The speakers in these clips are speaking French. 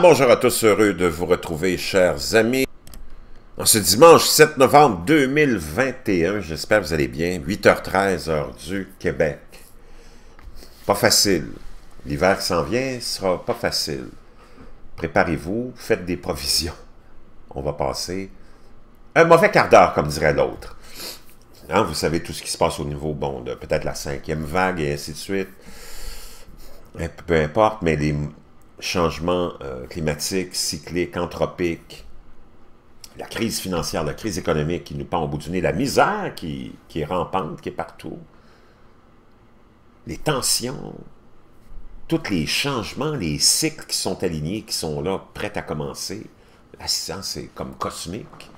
bonjour à tous, heureux de vous retrouver, chers amis. En ce dimanche 7 novembre 2021, j'espère que vous allez bien, 8h13, heure du Québec. Pas facile. L'hiver qui s'en vient sera pas facile. Préparez-vous, faites des provisions. On va passer un mauvais quart d'heure, comme dirait l'autre. Hein, vous savez tout ce qui se passe au niveau, bon, peut-être la cinquième vague et ainsi de suite. Peu importe, mais les, changements climatiques, euh, climatique, cyclique, anthropique, la crise financière, la crise économique qui nous pend au bout du nez, la misère qui, est rampante, qui est partout, les tensions, tous les changements, les cycles qui sont alignés, qui sont là, prêts à commencer, la science est comme cosmique,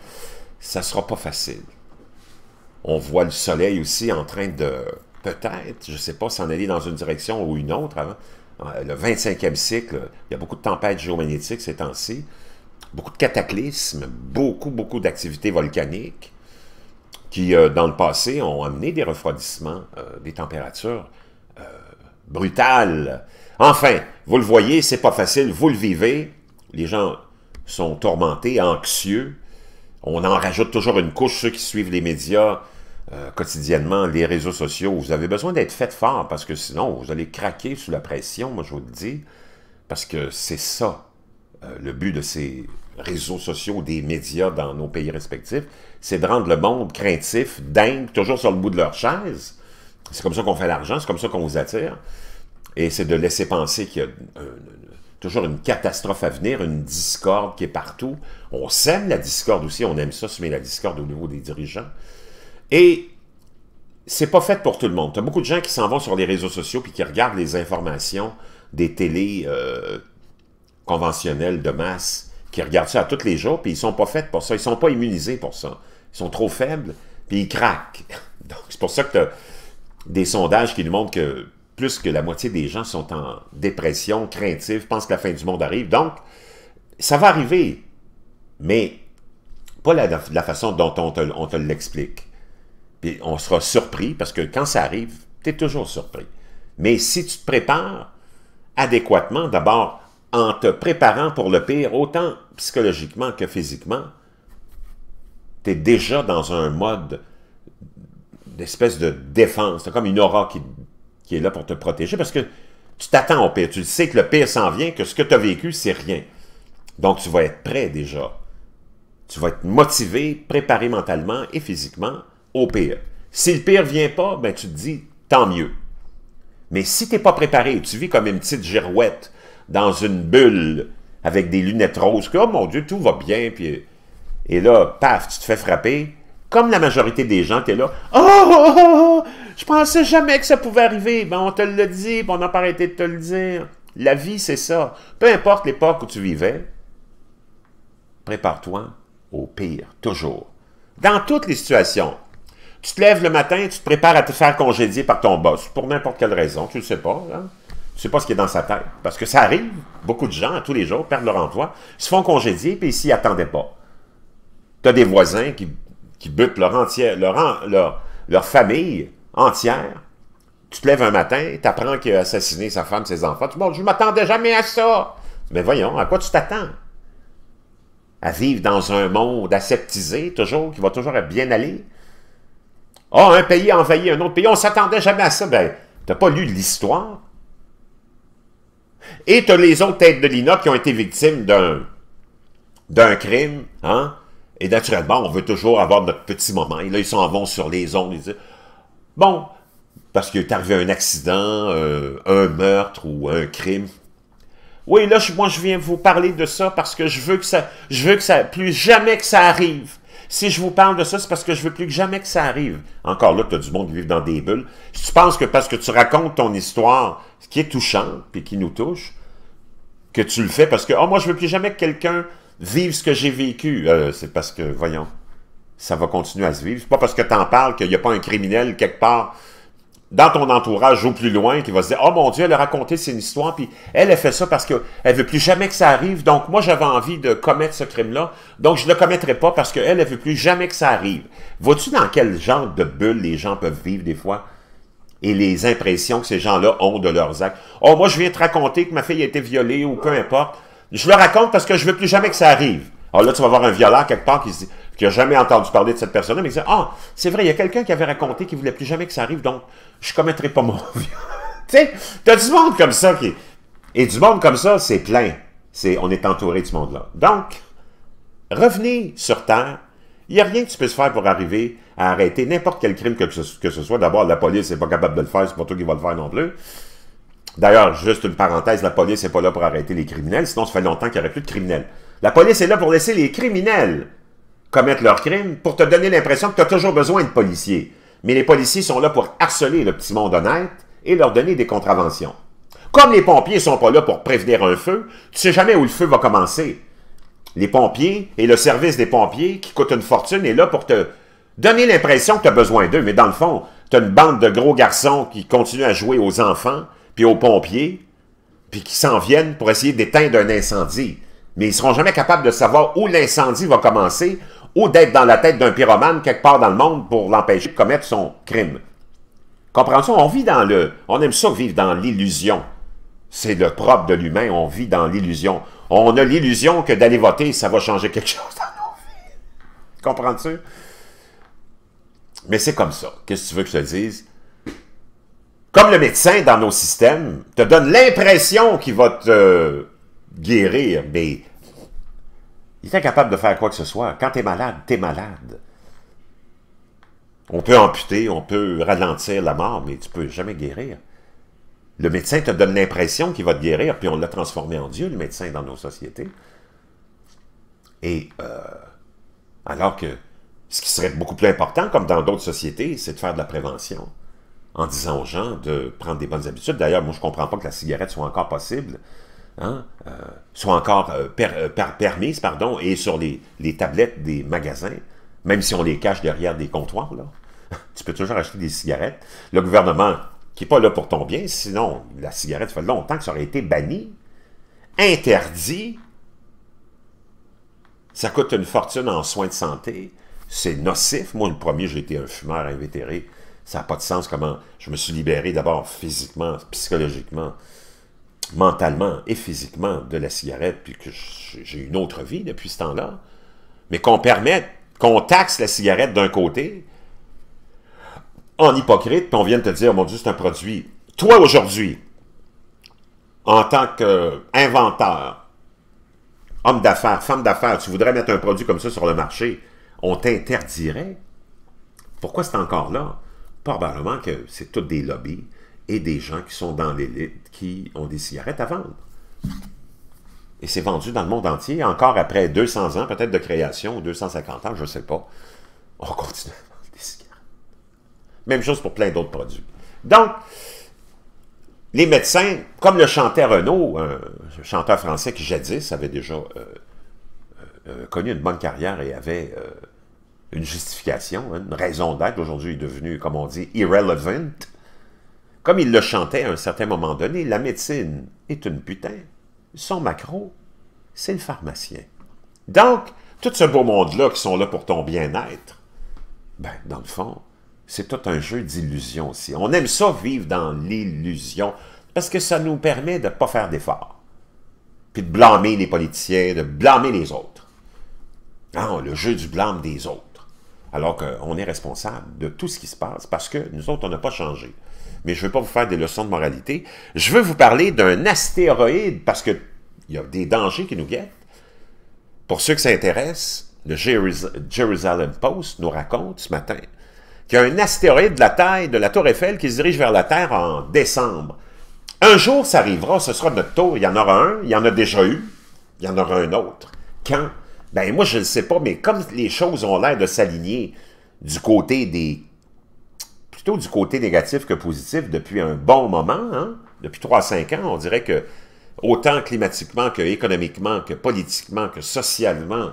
ça ne sera pas facile. On voit le soleil aussi en train de, peut-être, je ne sais pas, s'en aller dans une direction ou une autre, le 25e siècle, il y a beaucoup de tempêtes géomagnétiques ces temps-ci, beaucoup de cataclysmes, beaucoup, beaucoup d'activités volcaniques qui, euh, dans le passé, ont amené des refroidissements, euh, des températures euh, brutales. Enfin, vous le voyez, c'est pas facile, vous le vivez. Les gens sont tourmentés, anxieux. On en rajoute toujours une couche, ceux qui suivent les médias, euh, quotidiennement, les réseaux sociaux, vous avez besoin d'être fait fort parce que sinon, vous allez craquer sous la pression, moi je vous le dis, parce que c'est ça euh, le but de ces réseaux sociaux, des médias dans nos pays respectifs, c'est de rendre le monde craintif, dingue, toujours sur le bout de leur chaise. C'est comme ça qu'on fait l'argent, c'est comme ça qu'on vous attire. Et c'est de laisser penser qu'il y a toujours une catastrophe à venir, une discorde qui est partout. On sème la discorde aussi, on aime ça semer la discorde au niveau des dirigeants. Et c'est pas fait pour tout le monde. Tu as beaucoup de gens qui s'en vont sur les réseaux sociaux puis qui regardent les informations des télés euh, conventionnelles de masse, qui regardent ça à tous les jours, puis ils sont pas faits pour ça. Ils sont pas immunisés pour ça. Ils sont trop faibles, puis ils craquent. Donc, c'est pour ça que tu as des sondages qui nous montrent que plus que la moitié des gens sont en dépression, craintifs, pensent que la fin du monde arrive. Donc, ça va arriver, mais pas la, la façon dont on te l'explique on sera surpris parce que quand ça arrive, tu es toujours surpris. Mais si tu te prépares adéquatement, d'abord en te préparant pour le pire, autant psychologiquement que physiquement, tu es déjà dans un mode d'espèce de défense. C'est comme une aura qui, qui est là pour te protéger parce que tu t'attends au pire. Tu sais que le pire s'en vient, que ce que tu as vécu, c'est rien. Donc, tu vas être prêt déjà. Tu vas être motivé, préparé mentalement et physiquement au pire. Si le pire vient pas, ben tu te dis, tant mieux. Mais si tu n'es pas préparé, tu vis comme une petite girouette dans une bulle avec des lunettes roses, que, oh mon Dieu, tout va bien, puis... Et là, paf, tu te fais frapper. Comme la majorité des gens, tu es là, oh, oh, oh, oh, je pensais jamais que ça pouvait arriver. Ben, on te le dit, on n'a pas arrêté de te le dire. La vie, c'est ça. Peu importe l'époque où tu vivais, prépare-toi au pire, toujours. Dans toutes les situations, tu te lèves le matin, tu te prépares à te faire congédier par ton boss, pour n'importe quelle raison, tu ne sais pas. tu hein. Tu sais pas ce qui est dans sa tête. Parce que ça arrive, beaucoup de gens, tous les jours, perdent leur emploi, se font congédier, puis ils s'y attendaient pas. Tu as des voisins qui, butent leur, entière, leur, leur, famille entière. Tu te lèves un matin, tu apprends qu'il a assassiné sa femme, ses enfants. Tu dis, bon, je m'attendais jamais à ça. Mais voyons, à quoi tu t'attends? À vivre dans un monde aseptisé, toujours, qui va toujours bien aller? Ah, un pays a envahi un autre pays, on s'attendait jamais à ça. Ben, n'as pas lu l'histoire. Et as les autres têtes de l'INA qui ont été victimes d'un d'un crime, hein? Et naturellement, on veut toujours avoir notre petit moment. Et là, ils s'en vont sur les ondes. Ils disent, bon, parce qu'il est arrivé un accident, euh, un meurtre ou un crime. Oui, là, moi, je viens vous parler de ça parce que je veux que ça, je veux que ça, plus jamais que ça arrive. Si je vous parle de ça, c'est parce que je veux plus que jamais que ça arrive. Encore là, tu as du monde qui vit dans des bulles. Si tu penses que parce que tu racontes ton histoire, ce qui est touchant puis qui nous touche, que tu le fais parce que, oh, moi, je veux plus jamais que quelqu'un vive ce que j'ai vécu. Euh, c'est parce que, voyons, ça va continuer à se vivre. C'est pas parce que tu en parles qu'il n'y a pas un criminel quelque part dans ton entourage ou plus loin qui va se dire Oh mon Dieu, elle a raconté une histoire, puis elle a fait ça parce qu'elle veut plus jamais que ça arrive. Donc, moi, j'avais envie de commettre ce crime-là, donc je ne le commettrai pas parce qu'elle, elle veut plus jamais que ça arrive. Vois-tu dans quel genre de bulle les gens peuvent vivre des fois? Et les impressions que ces gens-là ont de leurs actes. Oh, moi, je viens te raconter que ma fille a été violée ou peu importe. Je le raconte parce que je veux plus jamais que ça arrive. Alors là, tu vas voir un violeur quelque part qui se dit qui n'a jamais entendu parler de cette personne-là, mais il ah, c'est vrai, il y a quelqu'un qui avait raconté qu'il ne voulait plus jamais que ça arrive, donc je ne commettrai pas mon viol. tu sais, tu as du monde comme ça qui... Et du monde comme ça, c'est plein. C'est, on est entouré de ce monde-là. Donc, revenez sur Terre. Il n'y a rien que tu peux faire pour arriver à arrêter n'importe quel crime que que ce soit. D'abord, la police n'est pas capable de le faire, c'est pas toi qui vas le faire non plus. D'ailleurs, juste une parenthèse, la police n'est pas là pour arrêter les criminels, sinon ça fait longtemps qu'il n'y aurait plus de criminels. La police est là pour laisser les criminels commettent leurs crimes pour te donner l'impression que tu as toujours besoin de policiers. Mais les policiers sont là pour harceler le petit monde honnête et leur donner des contraventions. Comme les pompiers sont pas là pour prévenir un feu, tu ne sais jamais où le feu va commencer. Les pompiers et le service des pompiers, qui coûte une fortune, est là pour te donner l'impression que tu as besoin d'eux. Mais dans le fond, tu as une bande de gros garçons qui continuent à jouer aux enfants, puis aux pompiers, puis qui s'en viennent pour essayer d'éteindre un incendie. Mais ils ne seront jamais capables de savoir où l'incendie va commencer ou d'être dans la tête d'un pyromane quelque part dans le monde pour l'empêcher de commettre son crime. Comprends-tu? On vit dans le... On aime ça vivre dans l'illusion. C'est le propre de l'humain, on vit dans l'illusion. On a l'illusion que d'aller voter, ça va changer quelque chose dans nos vies. Comprends-tu? Mais c'est comme ça. Qu'est-ce que tu veux que je te dise? Comme le médecin dans nos systèmes te donne l'impression qu'il va te euh, guérir, mais il est incapable de faire quoi que ce soit. Quand tu es malade, tu es malade. On peut amputer, on peut ralentir la mort, mais tu peux jamais guérir. Le médecin te donne l'impression qu'il va te guérir, puis on l'a transformé en Dieu, le médecin, dans nos sociétés. Et euh, alors que ce qui serait beaucoup plus important, comme dans d'autres sociétés, c'est de faire de la prévention, en disant aux gens de prendre des bonnes habitudes. D'ailleurs, moi, je ne comprends pas que la cigarette soit encore possible. Hein, euh, soit encore euh, euh, permise pardon, et sur les, tablettes des magasins, même si on les cache derrière des comptoirs. Là. tu peux toujours acheter des cigarettes. Le gouvernement, qui n'est pas là pour ton bien, sinon la cigarette fait longtemps que ça aurait été banni, interdit. Ça coûte une fortune en soins de santé. C'est nocif. Moi, le premier, j'ai été un fumeur invétéré. Ça n'a pas de sens comment je me suis libéré d'abord physiquement, psychologiquement mentalement et physiquement de la cigarette, puis que j'ai une autre vie depuis ce temps-là, mais qu'on permette, qu'on taxe la cigarette d'un côté, en hypocrite, puis on vient de te dire, mon Dieu, c'est un produit. Toi, aujourd'hui, en tant qu'inventeur, homme d'affaires, femme d'affaires, tu voudrais mettre un produit comme ça sur le marché, on t'interdirait. Pourquoi c'est encore là? Probablement que c'est tout des lobbies, et des gens qui sont dans l'élite qui ont des cigarettes à vendre. Et c'est vendu dans le monde entier, encore après 200 ans peut-être de création, ou 250 ans, je ne sais pas. On continue à vendre des cigarettes. Même chose pour plein d'autres produits. Donc, les médecins, comme le chantait Renaud, un chanteur français qui jadis avait déjà euh, euh, euh, connu une bonne carrière et avait une justification, hein, une raison d'être, aujourd'hui il est devenu, comme on dit, irrelevant, comme il le chantait à un certain moment donné, la médecine est une putain, son macro, c'est le pharmacien. Donc, tout ce beau monde-là qui sont là pour ton bien-être, ben, dans le fond, c'est tout un jeu d'illusion aussi. On aime ça vivre dans l'illusion parce que ça nous permet de ne pas faire d'efforts. Puis de blâmer les politiciens, de blâmer les autres. Ah, le jeu du blâme des autres alors qu'on est responsable de tout ce qui se passe parce que nous autres, on n'a pas changé. Mais je ne veux pas vous faire des leçons de moralité. Je veux vous parler d'un astéroïde parce qu'il y a des dangers qui nous guettent. Pour ceux qui s'intéressent, le Jerusalem Post nous raconte ce matin qu'il y a un astéroïde de la taille de la Tour Eiffel qui se dirige vers la Terre en décembre. Un jour, ça arrivera, ce sera notre tour. Il y en aura un, il y en a déjà eu, il y en aura un autre. Quand? Ben moi, je ne sais pas, mais comme les choses ont l'air de s'aligner du côté des... plutôt du côté négatif que positif depuis un bon moment, hein, depuis 3-5 ans, on dirait que autant climatiquement que économiquement, que politiquement, que socialement,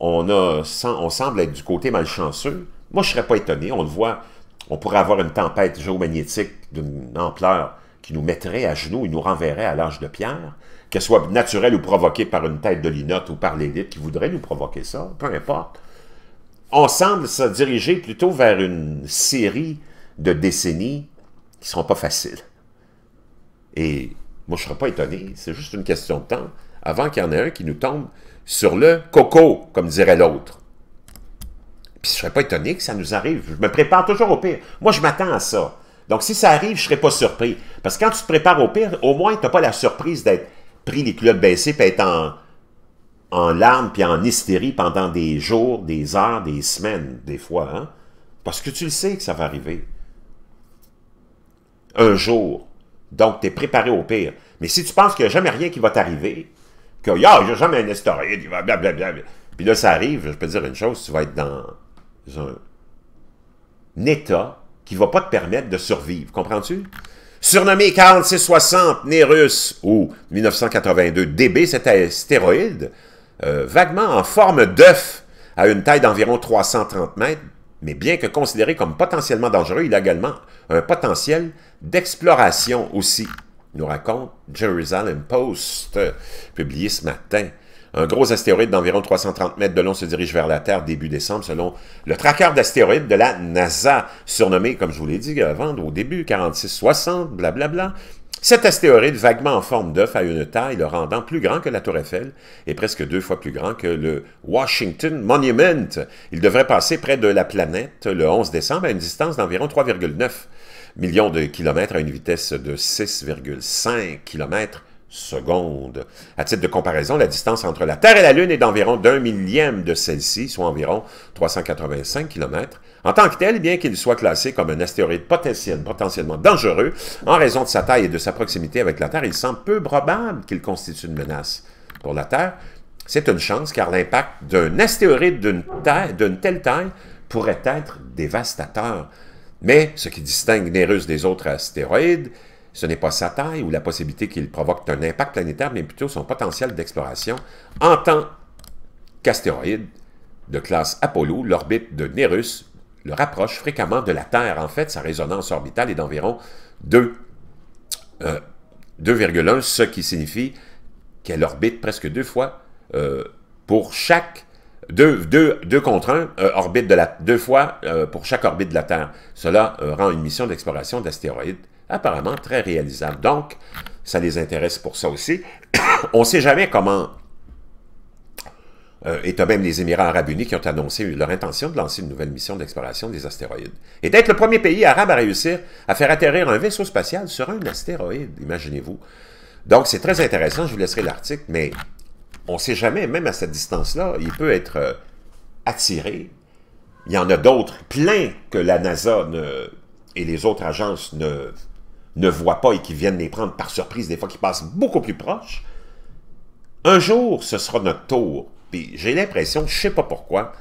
on, on semble être du côté malchanceux. Moi, je ne serais pas étonné. On le voit, on pourrait avoir une tempête géomagnétique d'une ampleur qui nous mettrait à genoux et nous renverrait à l'âge de pierre qu'elle soit naturelle ou provoquée par une tête de linotte ou par l'élite qui voudrait nous provoquer ça, peu importe, on semble se diriger plutôt vers une série de décennies qui ne seront pas faciles. Et moi, je ne serais pas étonné, c'est juste une question de temps, avant qu'il y en ait un qui nous tombe sur le coco, comme dirait l'autre. Puis je ne serais pas étonné que ça nous arrive. Je me prépare toujours au pire. Moi, je m'attends à ça. Donc, si ça arrive, je ne serais pas surpris. Parce que quand tu te prépares au pire, au moins, tu n'as pas la surprise d'être pris les clubs baissées puis être en, larmes puis en hystérie pendant des jours, des heures, des semaines, des fois. Hein? Parce que tu le sais que ça va arriver. Un jour. Donc, tu es préparé au pire. Mais si tu penses qu'il n'y a jamais rien qui va t'arriver, que, n'y ah, a jamais un historique, va blablabla. Puis là, ça arrive, je peux dire une chose, tu vas être dans un, un état qui ne va pas te permettre de survivre. Comprends-tu? Surnommé 4660 Nérus ou 1982 DB, cet astéroïde, euh, vaguement en forme d'œuf, à une taille d'environ 330 mètres, mais bien que considéré comme potentiellement dangereux, il a également un potentiel d'exploration aussi, nous raconte Jerusalem Post, euh, publié ce matin. Un gros astéroïde d'environ 330 mètres de long se dirige vers la Terre début décembre, selon le traqueur d'astéroïdes de la NASA, surnommé, comme je vous l'ai dit avant, euh, au début, 4660, blablabla. Cet astéroïde, vaguement en forme d'œuf, a une taille le rendant plus grand que la Tour Eiffel et presque deux fois plus grand que le Washington Monument. Il devrait passer près de la planète le 11 décembre à une distance d'environ 3,9 millions de kilomètres à une vitesse de 6,5 kilomètres secondes. À titre de comparaison, la distance entre la Terre et la Lune est d'environ d'un millième de celle-ci, soit environ 385 km. En tant que tel, bien qu'il soit classé comme un astéroïde potentiellement dangereux, en raison de sa taille et de sa proximité avec la Terre, il semble peu probable qu'il constitue une menace pour la Terre. C'est une chance car l'impact d'un astéroïde d'une telle taille pourrait être dévastateur. Mais ce qui distingue Nérus des autres astéroïdes, ce n'est pas sa taille ou la possibilité qu'il provoque un impact planétaire, mais plutôt son potentiel d'exploration en tant qu'astéroïde de classe Apollo, l'orbite de Nérus le rapproche fréquemment de la Terre. En fait, sa résonance orbitale est d'environ 2,1, euh, ce qui signifie qu'elle orbite presque deux fois euh, pour chaque deux, contre euh, orbite de la deux fois pour chaque orbite de la Terre. Cela rend une mission d'exploration d'astéroïdes apparemment très réalisable. Donc, ça les intéresse pour ça aussi. On ne sait jamais comment... Euh, et tu même les Émirats arabes unis qui ont annoncé leur intention de lancer une nouvelle mission d'exploration des astéroïdes. Et d'être le premier pays arabe à réussir à faire atterrir un vaisseau spatial sur un astéroïde, imaginez-vous. Donc, c'est très intéressant, je vous laisserai l'article, mais on ne sait jamais, même à cette distance-là, il peut être euh, attiré. Il y en a d'autres, plein que la NASA et les autres agences ne ne voient pas et qui viennent les prendre par surprise, des fois qui passent beaucoup plus proches, un jour, ce sera notre tour. Puis j'ai l'impression, je sais pas pourquoi,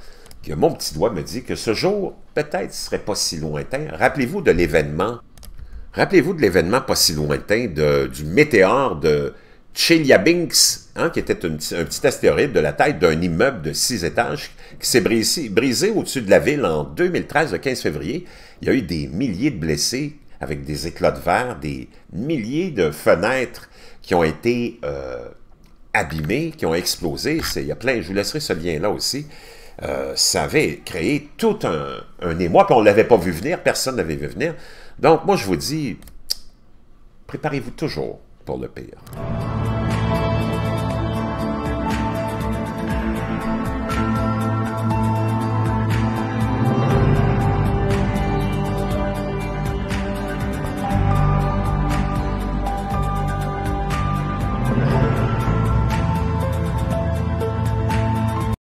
que mon petit doigt me dit que ce jour, peut-être, serait pas si lointain. Rappelez-vous de l'événement. Rappelez-vous de l'événement pas si lointain du météore de Chelyabinsk, hein, qui était un petit astéroïde de la taille d'un immeuble de six étages, qui s'est brisé, brisé au-dessus de la ville en 2013, le 15 février. Il y a eu des milliers de blessés, avec des éclats de verre, des milliers de fenêtres qui ont été euh, abîmées, qui ont explosé. Il y a plein, je vous laisserai ce lien-là aussi. Euh, ça avait créé tout un, émoi, puis on ne l'avait pas vu venir, personne n'avait vu venir. Donc, moi, je vous dis, préparez-vous toujours pour le pire.